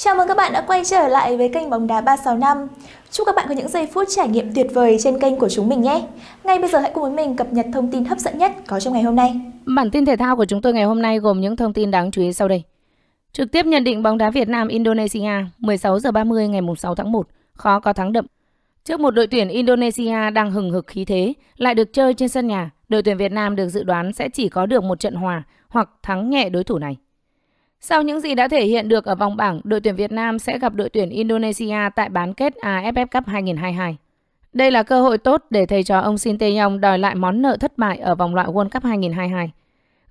Chào mừng các bạn đã quay trở lại với kênh bóng đá 365. Chúc các bạn có những giây phút trải nghiệm tuyệt vời trên kênh của chúng mình nhé. Ngay bây giờ hãy cùng với mình cập nhật thông tin hấp dẫn nhất có trong ngày hôm nay. Bản tin thể thao của chúng tôi ngày hôm nay gồm những thông tin đáng chú ý sau đây. Trực tiếp nhận định bóng đá Việt Nam Indonesia 16 giờ 30 ngày 6 tháng 1, khó có thắng đậm. Trước một đội tuyển Indonesia đang hừng hực khí thế, lại được chơi trên sân nhà, đội tuyển Việt Nam được dự đoán sẽ chỉ có được một trận hòa hoặc thắng nhẹ đối thủ này. Sau những gì đã thể hiện được ở vòng bảng, đội tuyển Việt Nam sẽ gặp đội tuyển Indonesia tại bán kết AFF Cup 2022. Đây là cơ hội tốt để thầy trò ông Shin Tae-yong đòi lại món nợ thất bại ở vòng loại World Cup 2022.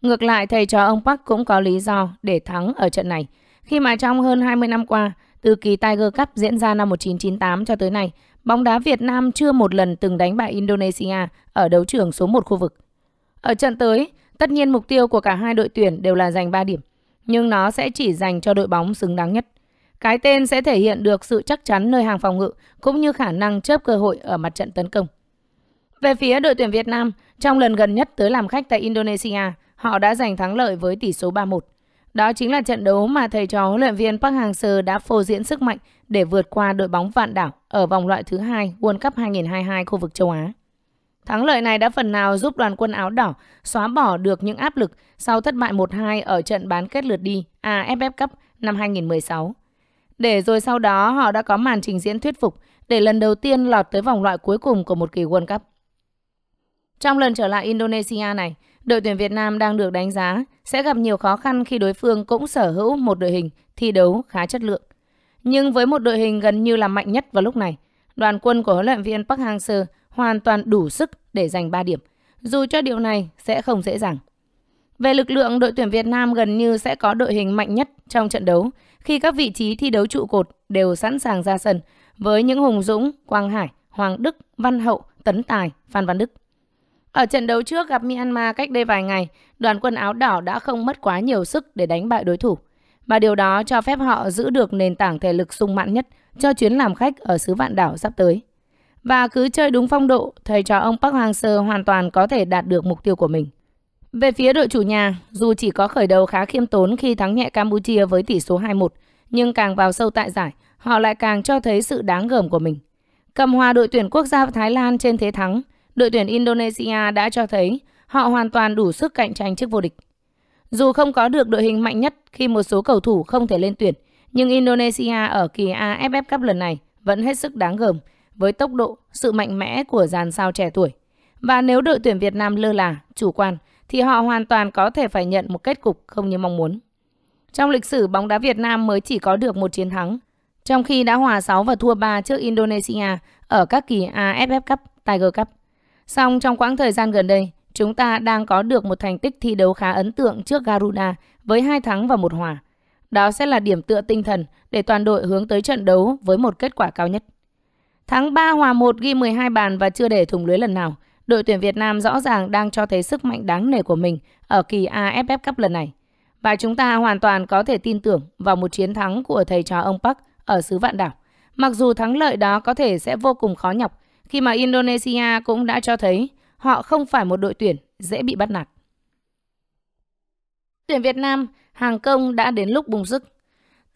Ngược lại, thầy trò ông Park cũng có lý do để thắng ở trận này, khi mà trong hơn 20 năm qua, từ kỳ Tiger Cup diễn ra năm 1998 cho tới nay, bóng đá Việt Nam chưa một lần từng đánh bại Indonesia ở đấu trường số 1 khu vực. Ở trận tới, tất nhiên mục tiêu của cả hai đội tuyển đều là giành 3 điểm – nhưng nó sẽ chỉ dành cho đội bóng xứng đáng nhất. Cái tên sẽ thể hiện được sự chắc chắn nơi hàng phòng ngự cũng như khả năng chớp cơ hội ở mặt trận tấn công. Về phía đội tuyển Việt Nam, trong lần gần nhất tới làm khách tại Indonesia, họ đã giành thắng lợi với tỷ số 3-1. Đó chính là trận đấu mà thầy trò huấn luyện viên Park Hang-seo đã phô diễn sức mạnh để vượt qua đội bóng vạn đảo ở vòng loại thứ hai World Cup 2022 khu vực châu Á. Thắng lợi này đã phần nào giúp đoàn quân áo đỏ xóa bỏ được những áp lực sau thất bại 1-2 ở trận bán kết lượt đi AFF Cup năm 2016. Để rồi sau đó họ đã có màn trình diễn thuyết phục để lần đầu tiên lọt tới vòng loại cuối cùng của một kỳ World Cup. Trong lần trở lại Indonesia này, đội tuyển Việt Nam đang được đánh giá sẽ gặp nhiều khó khăn khi đối phương cũng sở hữu một đội hình thi đấu khá chất lượng. Nhưng với một đội hình gần như là mạnh nhất vào lúc này, đoàn quân của huấn luyện viên Park Hang-seo hoàn toàn đủ sức để giành 3 điểm, dù cho điều này sẽ không dễ dàng. Về lực lượng, đội tuyển Việt Nam gần như sẽ có đội hình mạnh nhất trong trận đấu khi các vị trí thi đấu trụ cột đều sẵn sàng ra sân với những Hùng Dũng, Quang Hải, Hoàng Đức, Văn Hậu, Tấn Tài, Phan Văn Đức. Ở trận đấu trước gặp Myanmar cách đây vài ngày, đoàn quân áo đỏ đã không mất quá nhiều sức để đánh bại đối thủ. Và điều đó cho phép họ giữ được nền tảng thể lực sung mãn nhất cho chuyến làm khách ở xứ vạn đảo sắp tới và cứ chơi đúng phong độ, thầy trò ông Park Hang-seo hoàn toàn có thể đạt được mục tiêu của mình. Về phía đội chủ nhà, dù chỉ có khởi đầu khá khiêm tốn khi thắng nhẹ Campuchia với tỷ số 2-1, nhưng càng vào sâu tại giải, họ lại càng cho thấy sự đáng gờm của mình. Cầm hòa đội tuyển quốc gia Thái Lan trên thế thắng, đội tuyển Indonesia đã cho thấy họ hoàn toàn đủ sức cạnh tranh trước vô địch. Dù không có được đội hình mạnh nhất khi một số cầu thủ không thể lên tuyển, nhưng Indonesia ở kỳ AFF Cup lần này vẫn hết sức đáng gờm với tốc độ, sự mạnh mẽ của dàn sao trẻ tuổi. Và nếu đội tuyển Việt Nam lơ là, chủ quan, thì họ hoàn toàn có thể phải nhận một kết cục không như mong muốn. Trong lịch sử, bóng đá Việt Nam mới chỉ có được một chiến thắng, trong khi đã hòa 6 và thua 3 trước Indonesia ở các kỳ AFF Cup, Tiger Cup. Song trong quãng thời gian gần đây, chúng ta đang có được một thành tích thi đấu khá ấn tượng trước Garuda với hai thắng và một hòa. Đó sẽ là điểm tựa tinh thần để toàn đội hướng tới trận đấu với một kết quả cao nhất. Tháng 3 hòa 1 ghi 12 bàn và chưa để thủng lưới lần nào. Đội tuyển Việt Nam rõ ràng đang cho thấy sức mạnh đáng nể của mình ở kỳ AFF Cup lần này. Và chúng ta hoàn toàn có thể tin tưởng vào một chiến thắng của thầy trò ông Park ở xứ vạn đảo. Mặc dù thắng lợi đó có thể sẽ vô cùng khó nhọc khi mà Indonesia cũng đã cho thấy họ không phải một đội tuyển dễ bị bắt nạt. Tuyển Việt Nam, Hàng Công đã đến lúc bùng sức.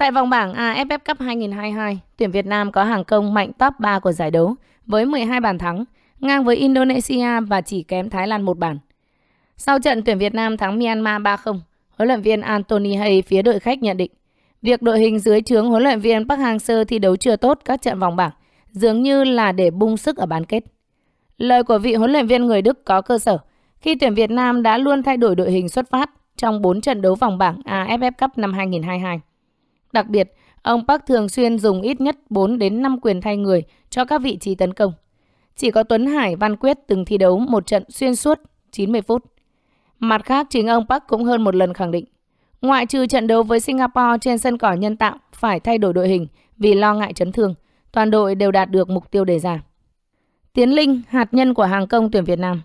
Tại vòng bảng AFF Cup 2022, tuyển Việt Nam có hàng công mạnh top 3 của giải đấu với 12 bàn thắng, ngang với Indonesia và chỉ kém Thái Lan một bàn. Sau trận tuyển Việt Nam thắng Myanmar 3-0, huấn luyện viên Anthony Hay phía đội khách nhận định việc đội hình dưới trướng huấn luyện viên Park Hang-seo thi đấu chưa tốt các trận vòng bảng dường như là để bung sức ở bán kết. Lời của vị huấn luyện viên người Đức có cơ sở khi tuyển Việt Nam đã luôn thay đổi đội hình xuất phát trong 4 trận đấu vòng bảng AFF Cup năm 2022. Đặc biệt, ông Park thường xuyên dùng ít nhất 4 đến 5 quyền thay người cho các vị trí tấn công. Chỉ có Tuấn Hải Văn Quyết từng thi đấu một trận xuyên suốt 90 phút. Mặt khác, chính ông Park cũng hơn một lần khẳng định, ngoại trừ trận đấu với Singapore trên sân cỏ nhân tạo phải thay đổi đội hình vì lo ngại chấn thương, toàn đội đều đạt được mục tiêu đề ra. Tiến Linh, hạt nhân của hàng công tuyển Việt Nam.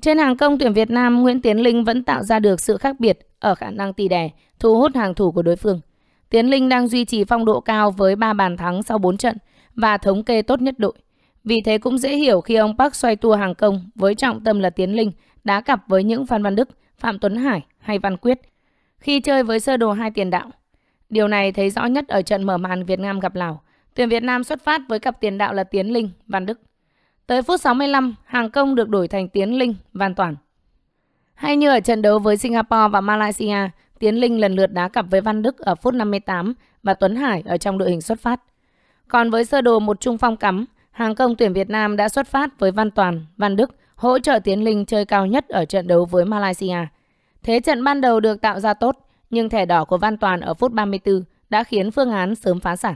Trên hàng công tuyển Việt Nam, Nguyễn Tiến Linh vẫn tạo ra được sự khác biệt ở khả năng tì đè, thu hút hàng thủ của đối phương – Tiến Linh đang duy trì phong độ cao với 3 bàn thắng sau 4 trận và thống kê tốt nhất đội. Vì thế cũng dễ hiểu khi ông Park xoay tua hàng công với trọng tâm là Tiến Linh đá cặp với những Phan Văn Đức, Phạm Tuấn Hải hay Văn Quyết khi chơi với sơ đồ hai tiền đạo. Điều này thấy rõ nhất ở trận mở màn Việt Nam gặp Lào. Tuyển Việt Nam xuất phát với cặp tiền đạo là Tiến Linh, Văn Đức. Tới phút 65, hàng công được đổi thành Tiến Linh, Văn Toàn. Hay như ở trận đấu với Singapore và Malaysia, Tiến Linh lần lượt đá cặp với Văn Đức ở phút 58 và Tuấn Hải ở trong đội hình xuất phát. Còn với sơ đồ một trung phong cắm, hàng công tuyển Việt Nam đã xuất phát với Văn Toàn, Văn Đức hỗ trợ Tiến Linh chơi cao nhất ở trận đấu với Malaysia. Thế trận ban đầu được tạo ra tốt, nhưng thẻ đỏ của Văn Toàn ở phút 34 đã khiến phương án sớm phá sản.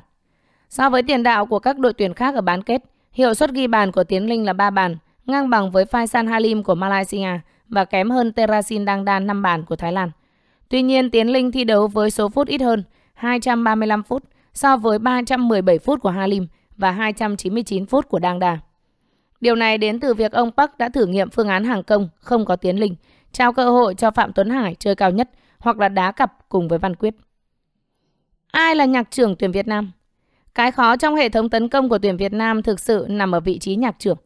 So với tiền đạo của các đội tuyển khác ở bán kết, hiệu suất ghi bàn của Tiến Linh là 3 bàn, ngang bằng với Faisal Halim của Malaysia và kém hơn Terasin Dangdan 5 bàn của Thái Lan. Tuy nhiên, Tiến Linh thi đấu với số phút ít hơn, 235 phút, so với 317 phút của Halim và 299 phút của Đang Đà. Điều này đến từ việc ông Park đã thử nghiệm phương án hàng công không có Tiến Linh, trao cơ hội cho Phạm Tuấn Hải chơi cao nhất hoặc là đá cặp cùng với Văn Quyết. Ai là nhạc trưởng tuyển Việt Nam? Cái khó trong hệ thống tấn công của tuyển Việt Nam thực sự nằm ở vị trí nhạc trưởng.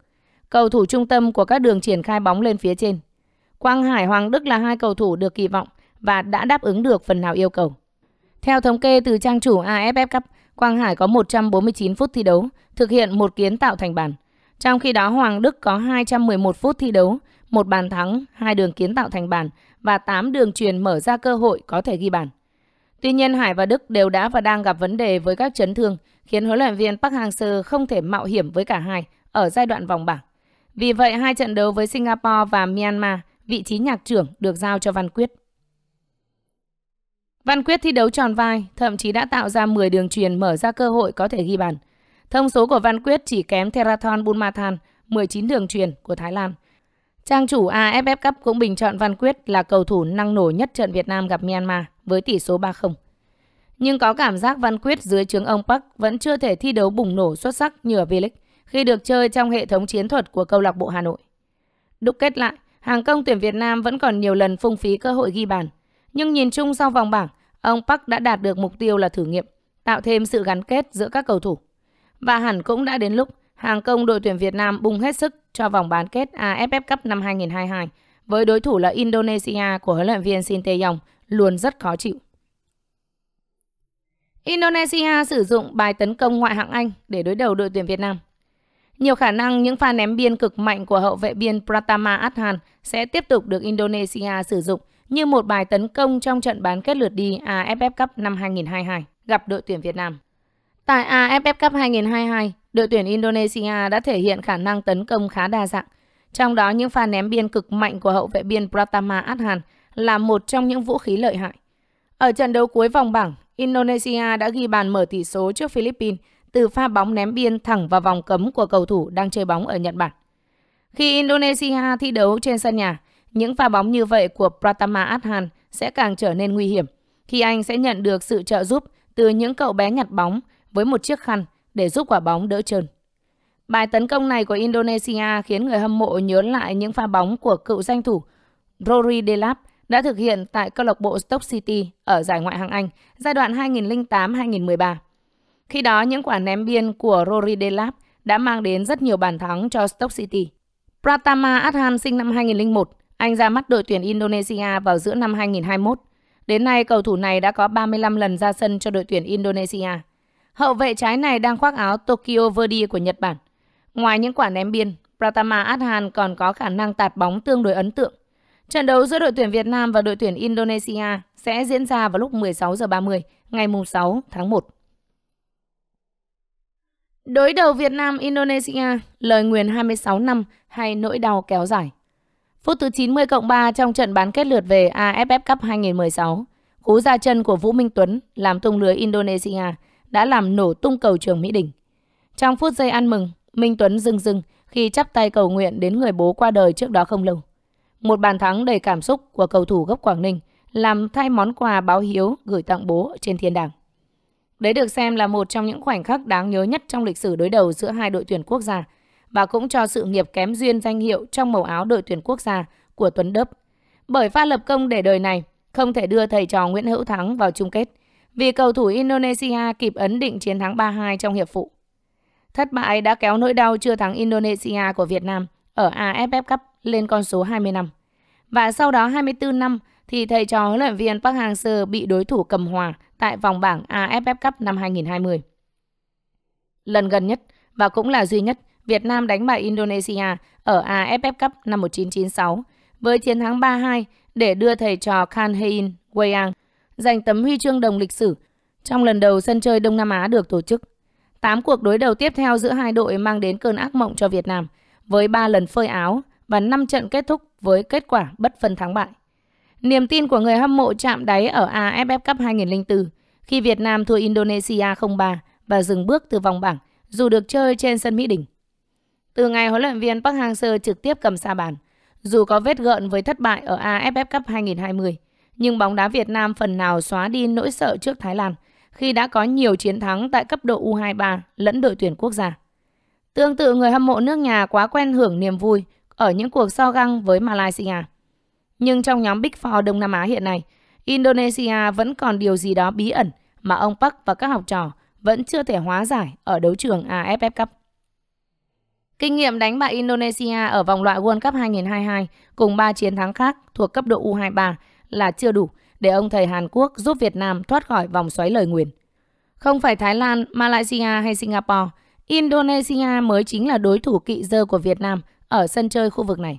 Cầu thủ trung tâm của các đường triển khai bóng lên phía trên. Quang Hải Hoàng Đức là hai cầu thủ được kỳ vọng – và đã đáp ứng được phần nào yêu cầu. Theo thống kê từ trang chủ AFF Cup, Quang Hải có 149 phút thi đấu, thực hiện một kiến tạo thành bàn. Trong khi đó Hoàng Đức có 211 phút thi đấu, một bàn thắng, hai đường kiến tạo thành bàn và 8 đường truyền mở ra cơ hội có thể ghi bàn. Tuy nhiên Hải và Đức đều đã và đang gặp vấn đề với các chấn thương, khiến huấn luyện viên Park Hang-seo không thể mạo hiểm với cả hai ở giai đoạn vòng bảng. Vì vậy hai trận đấu với Singapore và Myanmar, vị trí nhạc trưởng được giao cho Văn Quyết. Văn Quyết thi đấu tròn vai, thậm chí đã tạo ra 10 đường truyền mở ra cơ hội có thể ghi bàn. Thông số của Văn Quyết chỉ kém Theraton Bunmathan, 19 đường truyền của Thái Lan. Trang chủ AFF Cup cũng bình chọn Văn Quyết là cầu thủ năng nổ nhất trận Việt Nam gặp Myanmar với tỷ số 3-0. Nhưng có cảm giác Văn Quyết dưới trướng ông Park vẫn chưa thể thi đấu bùng nổ xuất sắc như ở V-League khi được chơi trong hệ thống chiến thuật của câu lạc bộ Hà Nội. Đúc kết lại, hàng công tuyển Việt Nam vẫn còn nhiều lần phung phí cơ hội ghi bàn – nhưng nhìn chung sau vòng bảng, ông Park đã đạt được mục tiêu là thử nghiệm, tạo thêm sự gắn kết giữa các cầu thủ. Và hẳn cũng đã đến lúc hàng công đội tuyển Việt Nam bung hết sức cho vòng bán kết AFF Cup năm 2022 với đối thủ là Indonesia của huấn luyện viên Shin Tae-yong luôn rất khó chịu. Indonesia sử dụng bài tấn công ngoại hạng Anh để đối đầu đội tuyển Việt Nam. Nhiều khả năng những pha ném biên cực mạnh của hậu vệ biên Pratama Adhan sẽ tiếp tục được Indonesia sử dụng như một bài tấn công trong trận bán kết lượt đi AFF Cup năm 2022 gặp đội tuyển Việt Nam. Tại AFF Cup 2022, đội tuyển Indonesia đã thể hiện khả năng tấn công khá đa dạng. Trong đó những pha ném biên cực mạnh của hậu vệ biên Pratama Adhan là một trong những vũ khí lợi hại. Ở trận đấu cuối vòng bảng, Indonesia đã ghi bàn mở tỷ số trước Philippines từ pha bóng ném biên thẳng vào vòng cấm của cầu thủ đang chơi bóng ở Nhật Bản. Khi Indonesia thi đấu trên sân nhà, những pha bóng như vậy của Pratama Adhan sẽ càng trở nên nguy hiểm khi anh sẽ nhận được sự trợ giúp từ những cậu bé nhặt bóng với một chiếc khăn để giúp quả bóng đỡ trơn. Bài tấn công này của Indonesia khiến người hâm mộ nhớ lại những pha bóng của cựu danh thủ Rory Delap đã thực hiện tại câu lạc bộ Stoke City ở giải ngoại hạng Anh giai đoạn 2008-2013. Khi đó, những quả ném biên của Rory Delap đã mang đến rất nhiều bàn thắng cho Stoke City. Pratama Adhan sinh năm 2001 anh ra mắt đội tuyển Indonesia vào giữa năm 2021. Đến nay, cầu thủ này đã có 35 lần ra sân cho đội tuyển Indonesia. Hậu vệ trái này đang khoác áo Tokyo Verdy của Nhật Bản. Ngoài những quả ném biên, Pratama Adhan còn có khả năng tạt bóng tương đối ấn tượng. Trận đấu giữa đội tuyển Việt Nam và đội tuyển Indonesia sẽ diễn ra vào lúc 16 giờ 30 ngày 6 tháng 1. Đối đầu Việt Nam Indonesia, lời nguyền 26 năm hay nỗi đau kéo dài. Phút thứ 90 cộng 3 trong trận bán kết lượt về AFF Cup 2016, cú ra chân của Vũ Minh Tuấn làm tung lưới Indonesia đã làm nổ tung cầu trường Mỹ Đình. Trong phút giây ăn mừng, Minh Tuấn rưng rưng khi chắp tay cầu nguyện đến người bố qua đời trước đó không lâu. Một bàn thắng đầy cảm xúc của cầu thủ gốc Quảng Ninh làm thay món quà báo hiếu gửi tặng bố trên thiên đàng. Đấy được xem là một trong những khoảnh khắc đáng nhớ nhất trong lịch sử đối đầu giữa hai đội tuyển quốc gia – và cũng cho sự nghiệp kém duyên danh hiệu trong màu áo đội tuyển quốc gia của Tuấn Đớp. Bởi pha lập công để đời này không thể đưa thầy trò Nguyễn Hữu Thắng vào chung kết vì cầu thủ Indonesia kịp ấn định chiến thắng 3-2 trong hiệp phụ. Thất bại đã kéo nỗi đau chưa thắng Indonesia của Việt Nam ở AFF Cup lên con số 20 năm. Và sau đó 24 năm thì thầy trò huấn luyện viên Park Hang-seo bị đối thủ cầm hòa tại vòng bảng AFF Cup năm 2020. Lần gần nhất và cũng là duy nhất Việt Nam đánh bại Indonesia ở AFF Cup năm 1996 với chiến thắng 3-2 để đưa thầy trò Khan Hein Weyang giành tấm huy chương đồng lịch sử trong lần đầu sân chơi Đông Nam Á được tổ chức. Tám cuộc đối đầu tiếp theo giữa hai đội mang đến cơn ác mộng cho Việt Nam với 3 lần phơi áo và 5 trận kết thúc với kết quả bất phân thắng bại. Niềm tin của người hâm mộ chạm đáy ở AFF Cup 2004 khi Việt Nam thua Indonesia 0-3 và dừng bước từ vòng bảng dù được chơi trên sân Mỹ Đình. Từ ngày huấn luyện viên Park Hang-seo trực tiếp cầm xa bàn, dù có vết gợn với thất bại ở AFF Cup 2020, nhưng bóng đá Việt Nam phần nào xóa đi nỗi sợ trước Thái Lan khi đã có nhiều chiến thắng tại cấp độ U23 lẫn đội tuyển quốc gia. Tương tự người hâm mộ nước nhà quá quen hưởng niềm vui ở những cuộc so găng với Malaysia. Nhưng trong nhóm Big Four Đông Nam Á hiện nay, Indonesia vẫn còn điều gì đó bí ẩn mà ông Park và các học trò vẫn chưa thể hóa giải ở đấu trường AFF Cup. Kinh nghiệm đánh bại Indonesia ở vòng loại World Cup 2022 cùng 3 chiến thắng khác thuộc cấp độ U23 là chưa đủ để ông thầy Hàn Quốc giúp Việt Nam thoát khỏi vòng xoáy lời nguyền. Không phải Thái Lan, Malaysia hay Singapore, Indonesia mới chính là đối thủ kỵ dơ của Việt Nam ở sân chơi khu vực này.